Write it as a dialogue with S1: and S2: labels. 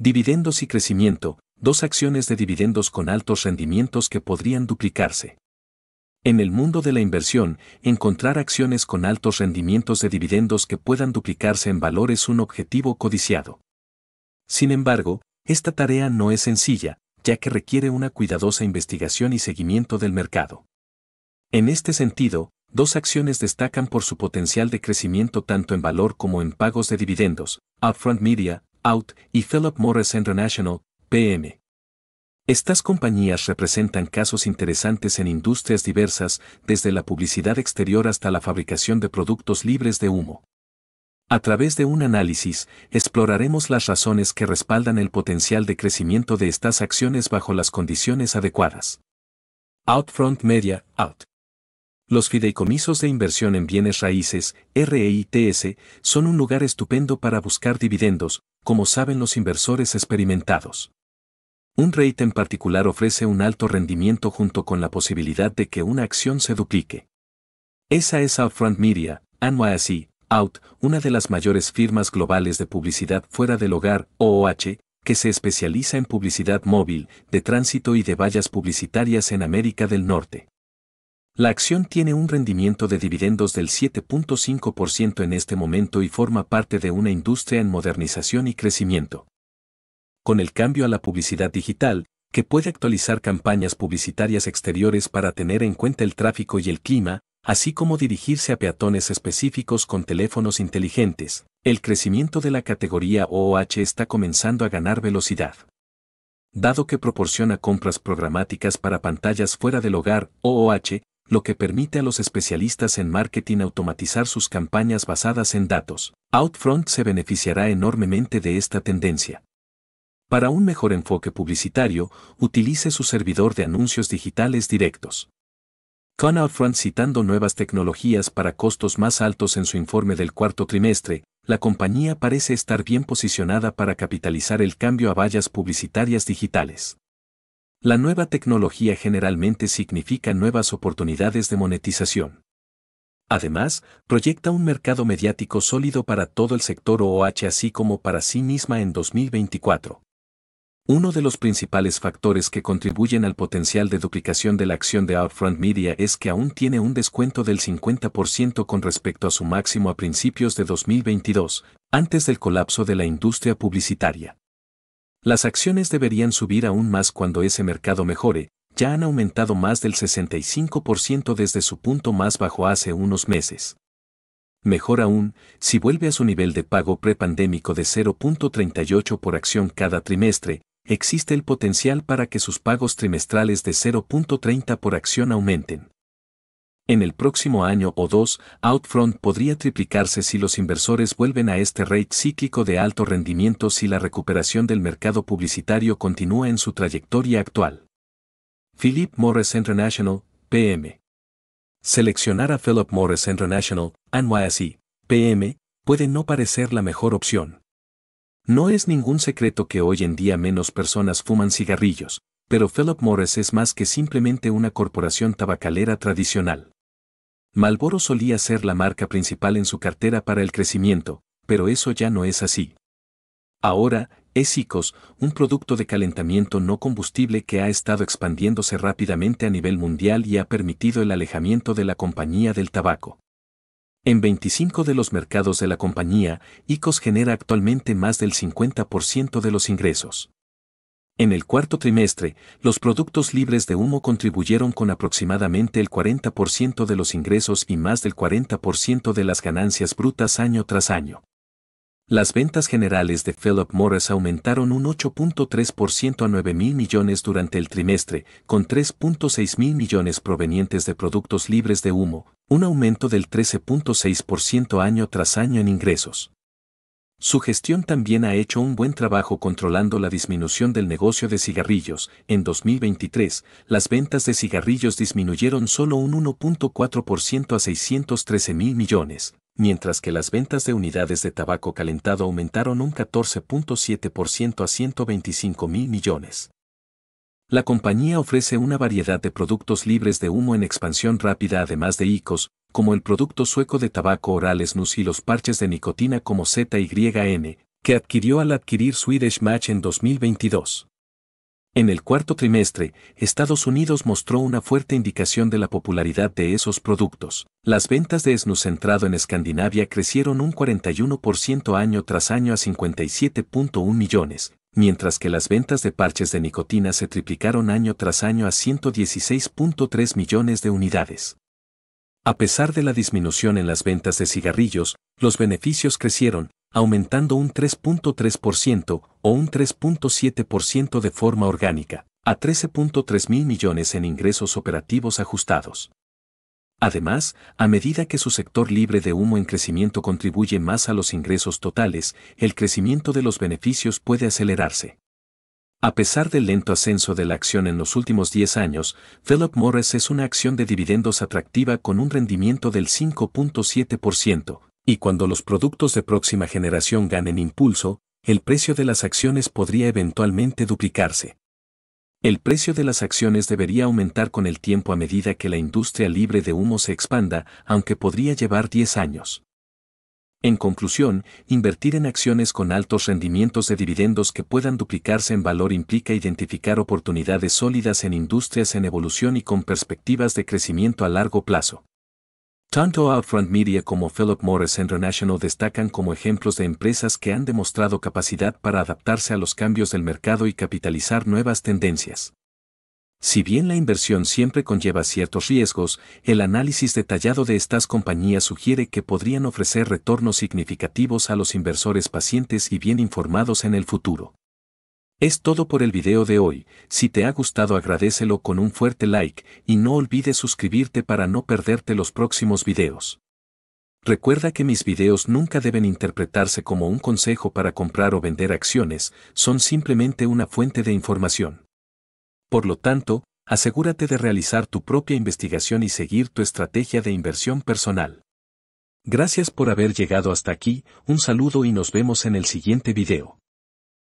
S1: Dividendos y crecimiento, dos acciones de dividendos con altos rendimientos que podrían duplicarse. En el mundo de la inversión, encontrar acciones con altos rendimientos de dividendos que puedan duplicarse en valor es un objetivo codiciado. Sin embargo, esta tarea no es sencilla, ya que requiere una cuidadosa investigación y seguimiento del mercado. En este sentido, dos acciones destacan por su potencial de crecimiento tanto en valor como en pagos de dividendos, Upfront Media, Out y Philip Morris International, PM. Estas compañías representan casos interesantes en industrias diversas, desde la publicidad exterior hasta la fabricación de productos libres de humo. A través de un análisis, exploraremos las razones que respaldan el potencial de crecimiento de estas acciones bajo las condiciones adecuadas. Outfront Media, Out. Los fideicomisos de inversión en bienes raíces, REITS, son un lugar estupendo para buscar dividendos, como saben los inversores experimentados. Un rate en particular ofrece un alto rendimiento junto con la posibilidad de que una acción se duplique. Esa es Outfront Media, NYSE, Out, una de las mayores firmas globales de publicidad fuera del hogar, OOH, que se especializa en publicidad móvil, de tránsito y de vallas publicitarias en América del Norte. La acción tiene un rendimiento de dividendos del 7.5% en este momento y forma parte de una industria en modernización y crecimiento. Con el cambio a la publicidad digital, que puede actualizar campañas publicitarias exteriores para tener en cuenta el tráfico y el clima, así como dirigirse a peatones específicos con teléfonos inteligentes, el crecimiento de la categoría OOH está comenzando a ganar velocidad dado que proporciona compras programáticas para pantallas fuera del hogar, OOH, lo que permite a los especialistas en marketing automatizar sus campañas basadas en datos. Outfront se beneficiará enormemente de esta tendencia. Para un mejor enfoque publicitario, utilice su servidor de anuncios digitales directos. Con Outfront citando nuevas tecnologías para costos más altos en su informe del cuarto trimestre, la compañía parece estar bien posicionada para capitalizar el cambio a vallas publicitarias digitales. La nueva tecnología generalmente significa nuevas oportunidades de monetización. Además, proyecta un mercado mediático sólido para todo el sector OH así como para sí misma en 2024. Uno de los principales factores que contribuyen al potencial de duplicación de la acción de Outfront Media es que aún tiene un descuento del 50% con respecto a su máximo a principios de 2022, antes del colapso de la industria publicitaria. Las acciones deberían subir aún más cuando ese mercado mejore, ya han aumentado más del 65% desde su punto más bajo hace unos meses. Mejor aún, si vuelve a su nivel de pago prepandémico de 0.38 por acción cada trimestre, existe el potencial para que sus pagos trimestrales de 0.30 por acción aumenten. En el próximo año o dos, Outfront podría triplicarse si los inversores vuelven a este rate cíclico de alto rendimiento si la recuperación del mercado publicitario continúa en su trayectoria actual. Philip Morris International, PM. Seleccionar a Philip Morris International, NYSE, PM, puede no parecer la mejor opción. No es ningún secreto que hoy en día menos personas fuman cigarrillos, pero Philip Morris es más que simplemente una corporación tabacalera tradicional. Malboro solía ser la marca principal en su cartera para el crecimiento, pero eso ya no es así. Ahora, es ICOS, un producto de calentamiento no combustible que ha estado expandiéndose rápidamente a nivel mundial y ha permitido el alejamiento de la compañía del tabaco. En 25 de los mercados de la compañía, ICOS genera actualmente más del 50% de los ingresos. En el cuarto trimestre, los productos libres de humo contribuyeron con aproximadamente el 40% de los ingresos y más del 40% de las ganancias brutas año tras año. Las ventas generales de Philip Morris aumentaron un 8.3% a 9 mil millones durante el trimestre, con 3.6 mil millones provenientes de productos libres de humo, un aumento del 13.6% año tras año en ingresos. Su gestión también ha hecho un buen trabajo controlando la disminución del negocio de cigarrillos. En 2023, las ventas de cigarrillos disminuyeron solo un 1.4% a 613 mil millones, mientras que las ventas de unidades de tabaco calentado aumentaron un 14.7% a 125 mil millones. La compañía ofrece una variedad de productos libres de humo en expansión rápida además de ICOS, como el producto sueco de tabaco oral snus y los parches de nicotina como ZYN, que adquirió al adquirir Swedish Match en 2022. En el cuarto trimestre, Estados Unidos mostró una fuerte indicación de la popularidad de esos productos. Las ventas de snus centrado en Escandinavia crecieron un 41% año tras año a 57.1 millones, mientras que las ventas de parches de nicotina se triplicaron año tras año a 116.3 millones de unidades. A pesar de la disminución en las ventas de cigarrillos, los beneficios crecieron, aumentando un 3.3% o un 3.7% de forma orgánica, a 13.3 mil millones en ingresos operativos ajustados. Además, a medida que su sector libre de humo en crecimiento contribuye más a los ingresos totales, el crecimiento de los beneficios puede acelerarse. A pesar del lento ascenso de la acción en los últimos 10 años, Philip Morris es una acción de dividendos atractiva con un rendimiento del 5.7%, y cuando los productos de próxima generación ganen impulso, el precio de las acciones podría eventualmente duplicarse. El precio de las acciones debería aumentar con el tiempo a medida que la industria libre de humo se expanda, aunque podría llevar 10 años. En conclusión, invertir en acciones con altos rendimientos de dividendos que puedan duplicarse en valor implica identificar oportunidades sólidas en industrias en evolución y con perspectivas de crecimiento a largo plazo. Tanto Outfront Media como Philip Morris International destacan como ejemplos de empresas que han demostrado capacidad para adaptarse a los cambios del mercado y capitalizar nuevas tendencias. Si bien la inversión siempre conlleva ciertos riesgos, el análisis detallado de estas compañías sugiere que podrían ofrecer retornos significativos a los inversores pacientes y bien informados en el futuro. Es todo por el video de hoy, si te ha gustado agradecelo con un fuerte like y no olvides suscribirte para no perderte los próximos videos. Recuerda que mis videos nunca deben interpretarse como un consejo para comprar o vender acciones, son simplemente una fuente de información. Por lo tanto, asegúrate de realizar tu propia investigación y seguir tu estrategia de inversión personal. Gracias por haber llegado hasta aquí, un saludo y nos vemos en el siguiente video.